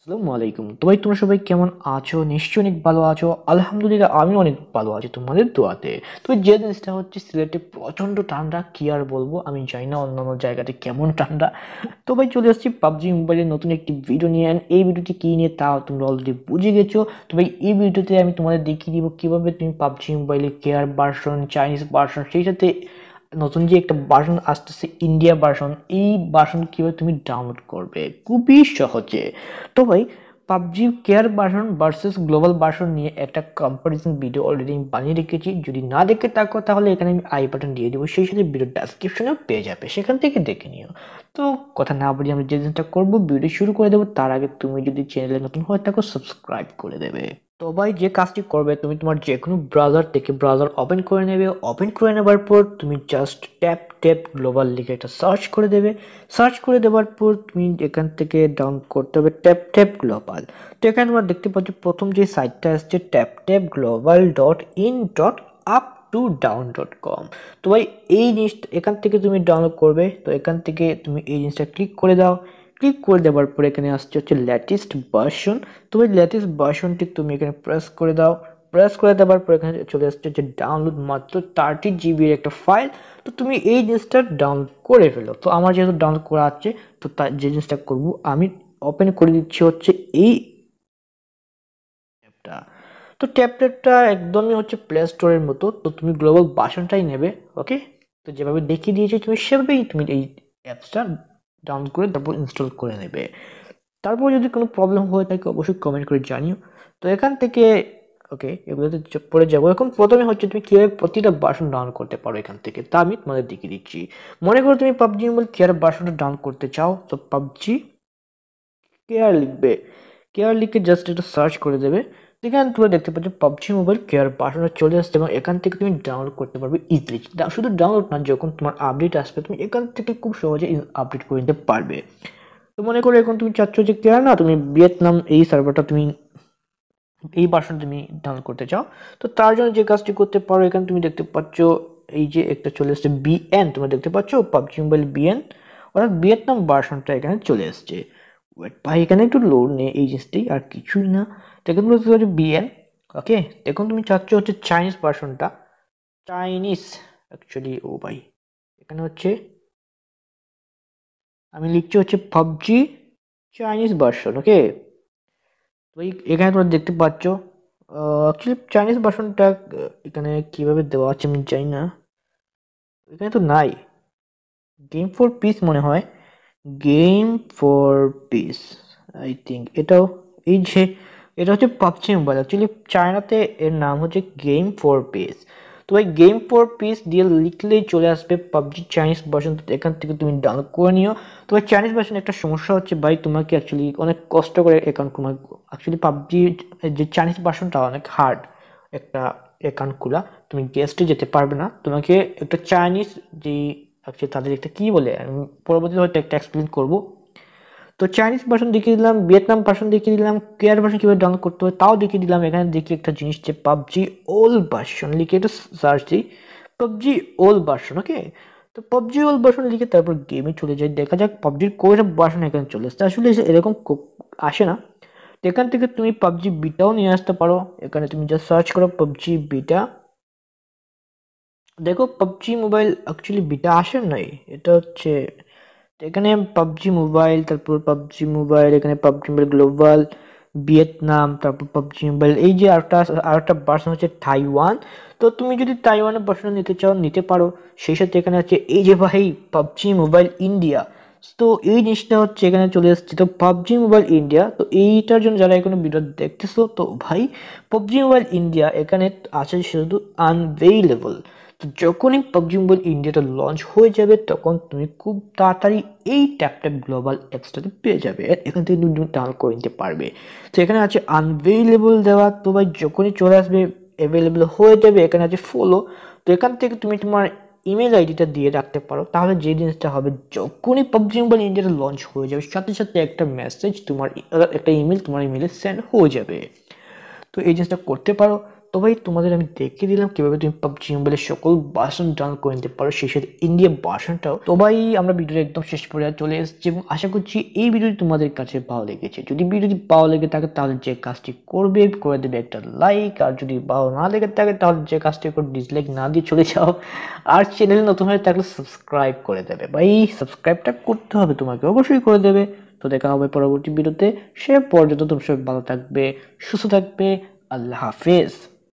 আসসালামু আলাইকুম তো ভাই তোমরা সবাই কেমন আছো নিশ্চয়ই অনেক ভালো আছো আলহামদুলিল্লাহ আমি অনেক ভালো আছি তোমাদের দোয়াতে তো যে জিনিসটা হচ্ছে সিলেটে প্রচণ্ড ঠান্ডা কী আর বলবো আমি জানি না অন্যান্য জায়গাতে কেমন ঠান্ডা তো ভাই চলে আসছি পাবজি মোবাইলের নতুন একটি ভিডিও নিয়ে অ্যান্ড এই ভিডিওটি কী নিয়ে তাও তোমরা অলরেডি বুঝে গেছো তো ভাই এই ভিডিওতে আমি তোমাদের দেখিয়ে দিব কীভাবে তুমি পাবজি মোবাইলে কেয়ার ভার্সন চাইনিজ ভার্সন সেই সাথে নতুন যে একটা ভার্সন আসতেছে ইন্ডিয়া ভার্সন এই ভার্সন কীভাবে তুমি ডাউনলোড করবে খুবই সহজে তো ভাই PUBG KR version versus global version নিয়ে একটা কম্পারিজন ভিডিও অলরেডি আমি বানিয়ে রেখেছি যদি না দেখে থাকো তাহলে এখানে আমি আই বাটন দিয়ে দেবো সেই সাথে ভিডিও ডেসক্রিপশনেও পেয়ে যাবে সেখান থেকে দেখে নিও তো কথা না বলি আমরা যে দিনটা করবো ভিডিও শুরু করে দেবো তার আগে তুমি যদি চ্যানেলে নতুন হয়ে থাকো সাবস্ক্রাইব করে দেবে তো ভাই যে কাজটি করবে তুমি তোমার যে কোনো ব্রাউজার থেকে ব্রাউজার ওপেন করে নেবে ওপেন করে নেবার পর তুমি জাস্ট ট্যাপ ট্যাপ গ্লোবাল লিখে একটা সার্চ করে দেবে সার্চ করে দেওয়ার পর তুমি এখান থেকে ডাউন করতে হবে ট্যাপ ট্যাপ গ্লোবাল তো এখানে তোমার দেখতে পাচ্ছ প্রথম যে সাইটটা আসছে tap tap global dot in dot up to down dot com তো ভাই এই জিনিসটা এখান থেকে তুমি ডাউনলোড করবে তো এখান থেকে তুমি এই জিনিসটা ক্লিক করে দাও ক্লিক করে দেওয়ার পরে এখানে আসছে হচ্ছে ল্যাটেস্ট ভার্সন তো ওই ল্যাটেস্ট ভার্সনটি তুমি এখানে প্রেস করে দাও প্রেস করে দেওয়ার পর এখানে চলে আসছে হচ্ছে ডাউনলোড মাত্র থার্টি জিবির একটা ফাইল তো তুমি এই জিনিসটা ডাউনলোড করে ফেলো তো আমার যেহেতু ডাউনলোড করা আছে তো তার যে জিনিসটা করবো আমি ওপেন করে দিচ্ছি হচ্ছে এই অ্যাপটা তো ট্যাবলেটটা একদমই হচ্ছে প্লে স্টোরের মতো তো তুমি গ্লোবাল বাসনটাই নেবে ওকে তো যেভাবে দেখিয়ে দিয়েছি তুমি সেভাবেই তুমি এই অ্যাপসটা ডাউন করে তারপর ইনস্টল করে নেবে তারপর যদি কোনো প্রবলেম হয়ে থাকে অবশ্যই কমেন্ট করে জানিও তো এখান থেকে ওকে এগুলোতে পড়ে যাবো এখন প্রথমে হচ্ছে তুমি কীভাবে প্রতিটা বাসন ডাউন করতে পারো এখান থেকে তা আমি তোমাদের দেখিয়ে দিচ্ছি মনে করো তুমি পাবজি মোবাইল কেয়ার বাসনটা ডাউন করতে চাও তো পাবজি কেয়ার লিখবে কেয়ার লিখে জাস্ট এটা সার্চ করে দেবে এখান তুমি দেখতে পাচ্ছ পাবজি মোবাইল কেয়ার বাটনটা চলে আসছে এবং এখান থেকে তুমি ডাউনলোড করতে পারবে ইজিলি শুধু ডাউনলোড না যখন তোমার আপডেট আসবে তুমি এখান থেকে খুব সহজে আপডেট করে নিতে পারবে তো মনে করো এখন তুমি চাচ্ছ যে কেয়ার না তুমি ভিয়েতনাম এই সার্ভারটা তুমি এই বাসন তুমি ডাউনলোড করতে চাও তো তার জন্য যে কাজটি করতে পারো এখানে তুমি দেখতে পাচ্ছ এই যে একটা চলে এসছে বিএন তোমরা দেখতে পাচ্ছ পাবজি মোবাইল বিএন অর্থাৎ ভিয়েতনাম ভার্সনটা এখানে চলে এসছে ওয়েট পাই এখানে একটু লোড নেই এই জিনিসটাই আর কিছুই না দেখুন তুমি হচ্ছে বিএল ওকে দেখুন তুমি চাচ্ছ হচ্ছে চাইনিজ পার্সনটা চাইনিজ অ্যাকচুয়ালি ও ভাই এখানে হচ্ছে আমি লিখছি হচ্ছে পাবজি চাইনিজ ভার্সন ওকে তো এখানে তোমরা দেখতে পাচ্ছ অ্যাকচুয়ালি চাইনিজ ভার্সনটা এখানে কীভাবে দেওয়া আছে আমি চাই না এখানে তো নাই গেম ফর পিস মনে হয় game for peace I think এটাও এই যে এটা হচ্ছে পাবজি মোবাইল অ্যাকচুয়ালি চায়নাতে এর নাম হচ্ছে গেম ফর পিস তো এই গেম ফর পিস দিয়ে লিখলেই চলে আসবে পাবজি চাইনিজ ভার্সন এখান থেকে তুমি ডাউনলোড করে নিও তো এই চাইনিজ ভার্সন একটা সমস্যা হচ্ছে ভাই তোমাকে অ্যাকচুয়ালি অনেক কষ্ট করে অ্যাকাউন্ট খোলা অ্যাকচুয়ালি পাবজি যে চাইনিজ ভার্সনটা অনেক হার্ড একটা অ্যাকাউন্ট খোলা তুমি গেস্টে যেতে পারবে না তোমাকে একটা চাইনিজ যে অ্যাকচুয়ালি তাদের একটা কী বলে আমি পরবর্তীতে হয়তো একটা এক্সপ্লেন করবো তো চাইনিজ ভার্সন দেখিয়ে দিলাম ভিয়েতনাম ভার্সন দেখিয়ে দিলাম কেয়ার ভার্সন কীভাবে ডাউনলোড করতে হবে তাও দেখিয়ে দিলাম এখানে দেখি একটা জিনিস যে পাবজি ওল ভার্সন লিখে এটা সার্চ দিই পাবজি ওল্ড ভার্সন ওকে তো পাবজি ওল ভার্সন লিখে তারপর গেমে চলে যাই দেখা যাক পাবজির কোয়েটা ভার্সন এখানে চলে আসছে আসলে এরকম আসে না তো এখান থেকে তুমি পাবজি বিটাও নিয়ে আসতে পারো এখানে তুমি যা সার্চ করো পাবজি বিটা দেখো পাবজি মোবাইল অ্যাকচুয়ালি বিটা আসে নাই এটা হচ্ছে এখানে পাবজি মোবাইল তারপর পাবজি মোবাইল এখানে পাবজি মোবাইল গ্লোবাল ভিয়েতনাম তারপর পাবজি মোবাইল এই যে আরেকটা আরেকটা পার্সন হচ্ছে তাইওয়ান তো তুমি যদি তাইওয়ানের ভার্সন নিতে চাও নিতে পারো সেই সাথে এখানে হচ্ছে এই যে ভাই পাবজি মোবাইল ইন্ডিয়া তো এই জিনিসটা হচ্ছে এখানে চলে এসেছে তো পাবজি মোবাইল ইন্ডিয়া তো এইটার জন্য যারা এখানে ভিডিও দেখতেছো তো ভাই পাবজি মোবাইল ইন্ডিয়া এখানে আছে শুধু আনভেইলেবল তো যখনই পাবজি মোবাইল ইন্ডিয়াতে লঞ্চ হয়ে যাবে তখন তুমি খুব তাড়াতাড়ি এই ট্যাপট্যাপ গ্লোবাল অ্যাপসটাতে পেয়ে যাবে এখান থেকে তুমি ডাউনলোড করে নিতে পারবে তো এখানে আছে আনভেইলেবল দেওয়া তো ভাই যখনই চলে আসবে অ্যাভেলেবল হয়ে যাবে এখানে আছে ফলো তো এখান থেকে তুমি তোমার ইমেল আইডিটা দিয়ে রাখতে পারো তাহলে যে জিনিসটা হবে যখনই পাবজি মোবাইল ইন্ডিয়াটা লঞ্চ হয়ে যাবে সাথে সাথে একটা মেসেজ তোমার একটা ইমেল তোমার ইমেলে সেন্ড হয়ে যাবে তো এই জিনিসটা করতে পারো তো ভাই তোমাদের আমি দেখিয়ে দিলাম কীভাবে তুমি পাবজি মোবাইলের সকল বাসন ডান করে নিতে পারো সেই সাথে ইন্ডিয়া বাসনটাও তো ভাই আমরা ভিডিওটা একদম শেষ পরে চলে এসেছি এবং আশা করছি এই ভিডিওটি তোমাদের কাছে ভালো লেগেছে যদি ভিডিওটি ভালো লেগে থাকে তাহলে যে কাজটি করবে করে দেবে একটা লাইক আর যদি ভালো না লেগে থাকে তাহলে যে কাজটি করে ডিসলাইক না দিয়ে চলে যাও আর চ্যানেলে নতুন হয়ে থাকলে সাবস্ক্রাইব করে দেবে ভাই সাবস্ক্রাইবটা করতে হবে তোমাকে অবশ্যই করে দেবে তো দেখা হবে পরবর্তী ভিডিওতে সে পর্যন্ত তোমার সবাই ভালো থাকবে সুস্থ থাকবে আল্লাহ হাফেজ